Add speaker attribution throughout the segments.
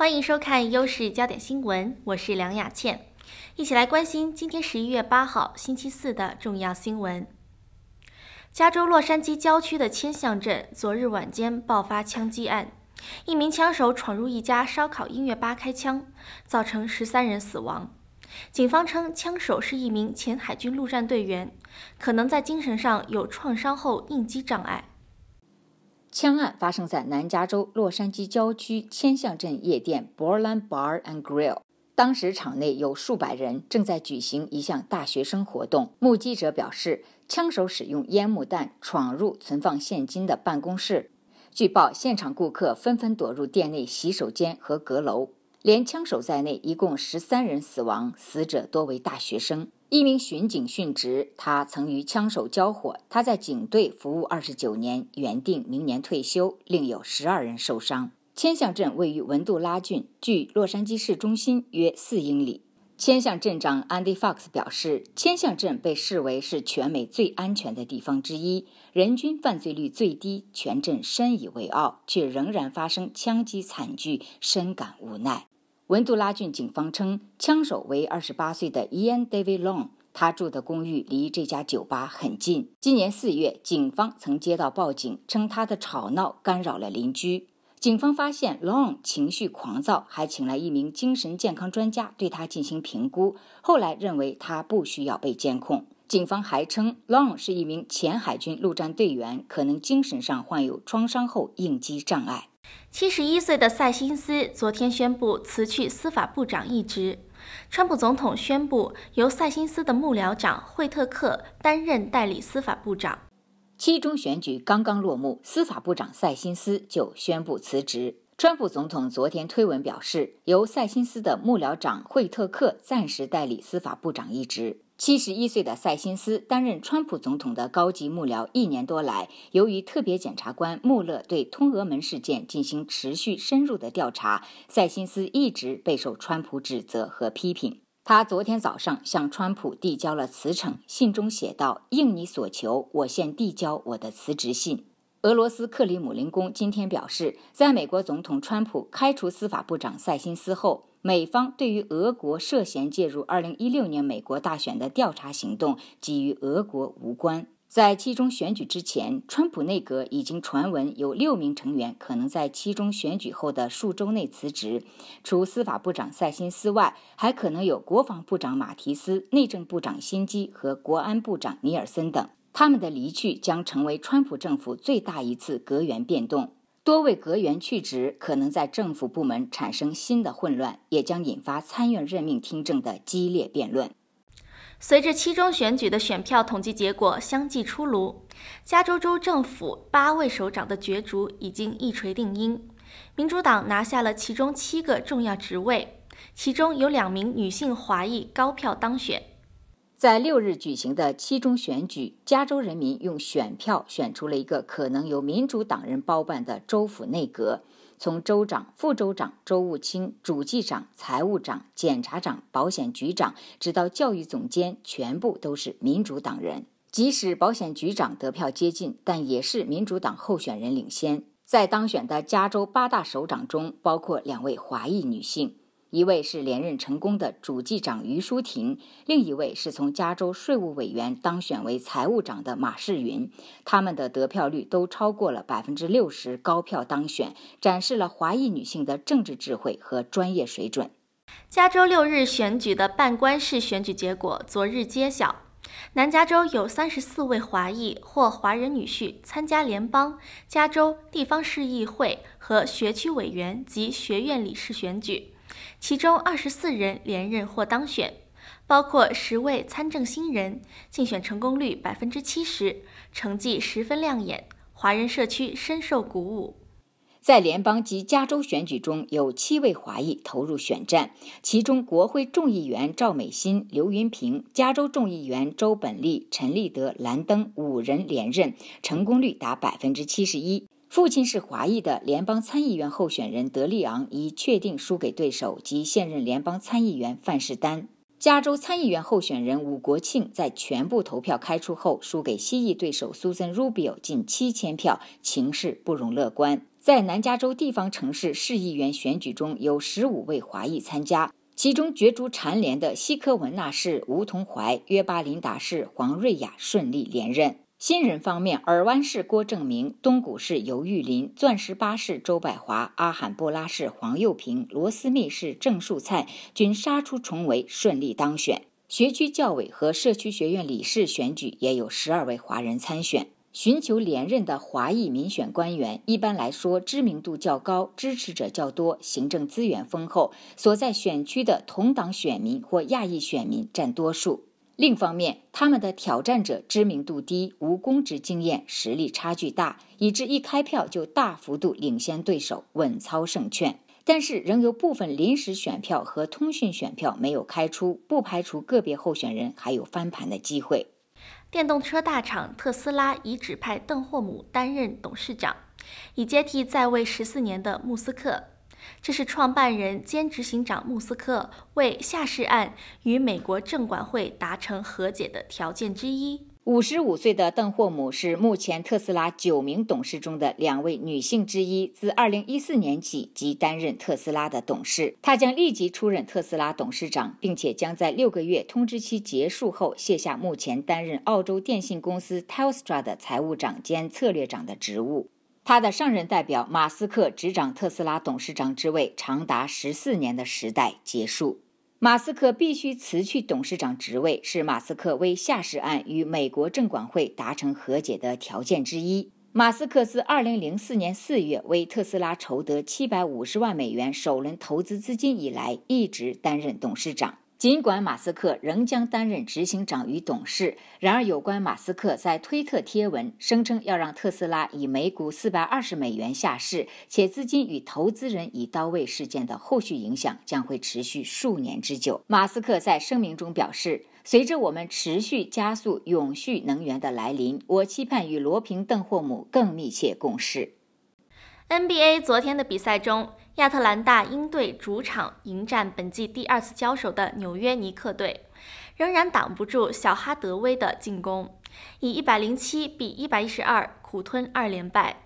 Speaker 1: 欢迎收看《优势焦点新闻》，我是梁雅倩，一起来关心今天十一月八号星期四的重要新闻。加州洛杉矶郊区的千橡镇昨日晚间爆发枪击案，一名枪手闯入一家烧烤音乐吧开枪，造成十三人死亡。警方称，枪手是一名前海军陆战队员，可能在精神上有创伤后
Speaker 2: 应激障碍。枪案发生在南加州洛杉矶郊区千巷镇夜店 b o r l a n Bar and Grill。当时场内有数百人正在举行一项大学生活动。目击者表示，枪手使用烟幕弹闯入存放现金的办公室。据报，现场顾客纷纷躲入店内洗手间和阁楼。连枪手在内，一共十三人死亡，死者多为大学生。一名巡警殉职，他曾与枪手交火。他在警队服务二十九年，原定明年退休。另有十二人受伤。千象镇位于文杜拉郡，距洛杉矶市中心约四英里。千象镇长 Andy Fox 表示，千象镇被视为是全美最安全的地方之一，人均犯罪率最低，全镇深以为傲，却仍然发生枪击惨剧，深感无奈。文杜拉郡警方称，枪手为28岁的 Ian David Long，他住的公寓离这家酒吧很近。今年四月，警方曾接到报警，称他的吵闹干扰了邻居。警方发现 Long 情绪狂躁，还请来一名精神健康专家对他进行评估。后来认为他不需要被监控。警方还称，Long 是一名前海军陆战队员，可能精神上患有创伤后应激障碍。七十一岁的塞辛
Speaker 1: 斯昨天宣布辞去司法部长一职，川普总统宣布
Speaker 2: 由塞辛斯的幕僚长惠特克担任代理司法部长。七中选举刚刚落幕，司法部长塞辛斯就宣布辞职。川普总统昨天推文表示，由塞辛斯的幕僚长惠特克暂时代理司法部长一职。七十一岁的塞辛斯担任川普总统的高级幕僚一年多来，由于特别检察官穆勒对通俄门事件进行持续深入的调查，塞辛斯一直备受川普指责和批评。他昨天早上向川普递交了辞呈，信中写道：“应你所求，我现递交我的辞职信。”俄罗斯克里姆林宫今天表示，在美国总统川普开除司法部长塞辛斯后。美方对于俄国涉嫌介入2016年美国大选的调查行动，基于俄国无关。在期中选举之前，川普内阁已经传闻有六名成员可能在期中选举后的数周内辞职，除司法部长塞辛斯外，还可能有国防部长马提斯、内政部长辛基和国安部长尼尔森等。他们的离去将成为川普政府最大一次阁员变动。多位阁员去职可能在政府部门产生新的混乱，也将引发参院任命听证的激烈辩论。随着期中选举的选票统计结果相继出炉，加州
Speaker 1: 州政府八位首长的角逐已经一锤定音。民主党拿下了其中七个重要职位，其中有两名女性华裔高票当选。
Speaker 2: 在六日举行的七中选举，加州人民用选票选出了一个可能由民主党人包办的州府内阁。从州长、副州长、州务卿、主计长、财务长、检察长、保险局长，直到教育总监，全部都是民主党人。即使保险局长得票接近，但也是民主党候选人领先。在当选的加州八大首长中，包括两位华裔女性。一位是连任成功的主计长于淑婷，另一位是从加州税务委员当选为财务长的马世云。他们的得票率都超过了百分之六十，高票当选，展示了华裔女性的政治智慧和专业水准。加州六日选举的半官式选举结
Speaker 1: 果昨日揭晓，南加州有三十四位华裔或华人女婿参加联邦、加州地方市议会和学区委员及学院理事选举。其中二十四人连任或当选，包括十位参政新人，竞选成功率百分之七十，成绩十分亮
Speaker 2: 眼，华人社区深受鼓舞。在联邦及加州选举中，有七位华裔投入选战，其中国会众议员赵美心、刘云平，加州众议员周本利、陈立德、兰登五人连任，成功率达百分之七十一。父亲是华裔的联邦参议员候选人德利昂已确定输给对手及现任联邦参议员范士丹。加州参议员候选人伍国庆在全部投票开出后输给西裔对手苏森·鲁比奥近七千票，情势不容乐观。在南加州地方城市市议员选举中，有十五位华裔参加，其中角逐蝉联的西科文纳市吴同怀、约巴林达市黄瑞雅顺利连任。新人方面，尔湾市郭正明、东谷市游玉林、钻石八市周百华、阿罕布拉市黄佑平、罗斯密市郑树灿均杀出重围，顺利当选。学区教委和社区学院理事选举也有十二位华人参选。寻求连任的华裔民选官员，一般来说知名度较高，支持者较多，行政资源丰厚，所在选区的同党选民或亚裔选民占多数。另一方面，他们的挑战者知名度低、无公职经验、实力差距大，以致一开票就大幅度领先对手，稳操胜券。但是，仍有部分临时选票和通讯选票没有开出，不排除个别候选人还有翻盘的机会。电动车大厂特斯拉已指派邓
Speaker 1: 霍姆担任董事长，已接替在位十四年的穆斯克。这是创办人兼执行长穆斯克为下市案与美国证管
Speaker 2: 会达成和解的条件之一。五十五岁的邓霍姆是目前特斯拉九名董事中的两位女性之一，自二零一四年起即担任特斯拉的董事。他将立即出任特斯拉董事长，并且将在六个月通知期结束后卸下目前担任澳洲电信公司 Telstra 的财务长兼策略长的职务。他的上任代表马斯克执掌特斯拉董事长之位长达十四年的时代结束，马斯克必须辞去董事长职位是马斯克为下市案与美国证管会达成和解的条件之一。马斯克自二零零四年四月为特斯拉筹得七百五十万美元首轮投资资金以来，一直担任董事长。尽管马斯克仍将担任执行长与董事，然而有关马斯克在推特贴文声称要让特斯拉以每股四百二十美元下市，且资金与投资人已到位事件的后续影响将会持续数年之久。马斯克在声明中表示：“随着我们持续加速永续能源的来临，我期盼与罗平邓霍姆更密切共事。
Speaker 1: ”NBA 昨天的比赛中。亚特兰大鹰队主场迎战本季第二次交手的纽约尼克队，仍然挡不住小哈德威的进攻，以一百零七比一百一十二苦吞二连败。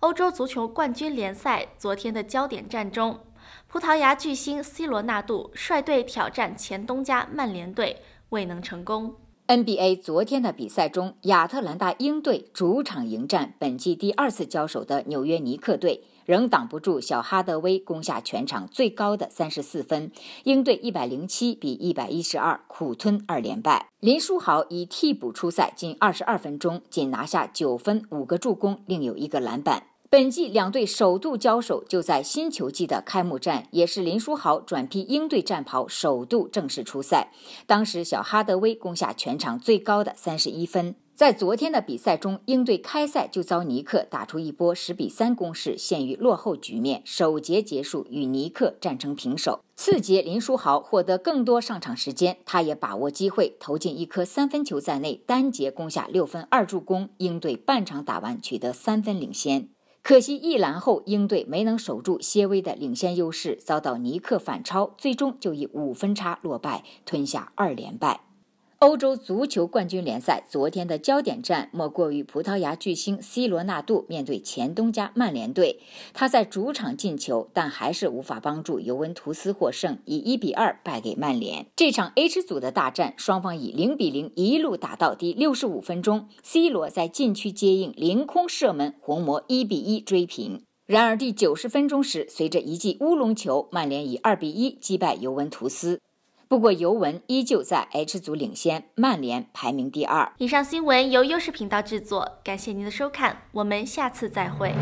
Speaker 1: 欧洲足球冠军联赛昨天的焦点战中，葡萄牙巨星 C 罗纳度率队挑战前东家曼联队，未能成功。
Speaker 2: NBA 昨天的比赛中，亚特兰大鹰队主场迎战本季第二次交手的纽约尼克队，仍挡不住小哈德威攻下全场最高的三十四分，鹰队一百零七比一百一十二苦吞二连败。林书豪以替补出赛近二十二分钟，仅拿下九分五个助攻，另有一个篮板。本季两队首度交手就在新球季的开幕战，也是林书豪转披应队战袍首度正式出赛。当时小哈德威攻下全场最高的三十一分。在昨天的比赛中，鹰队开赛就遭尼克打出一波十比三攻势，陷于落后局面。首节结束与尼克战成平手。次节林书豪获得更多上场时间，他也把握机会投进一颗三分球在内，单节攻下六分二助攻，鹰队半场打完取得三分领先。可惜一拦后，英队没能守住些微的领先优势，遭到尼克反超，最终就以五分差落败，吞下二连败。欧洲足球冠军联赛昨天的焦点战，莫过于葡萄牙巨星 C 罗纳度面对前东家曼联队。他在主场进球，但还是无法帮助尤文图斯获胜，以一比二败给曼联。这场 H 组的大战，双方以零比零一路打到第六十五分钟，C 罗在禁区接应，凌空射门，红魔一比一追平。然而第九十分钟时，随着一记乌龙球，曼联以二比一击败尤文图斯。不过，尤文依旧在 H 组领先，曼联排名第二。
Speaker 1: 以上新闻由优视频道制作，感谢您的收看，我们下次再会。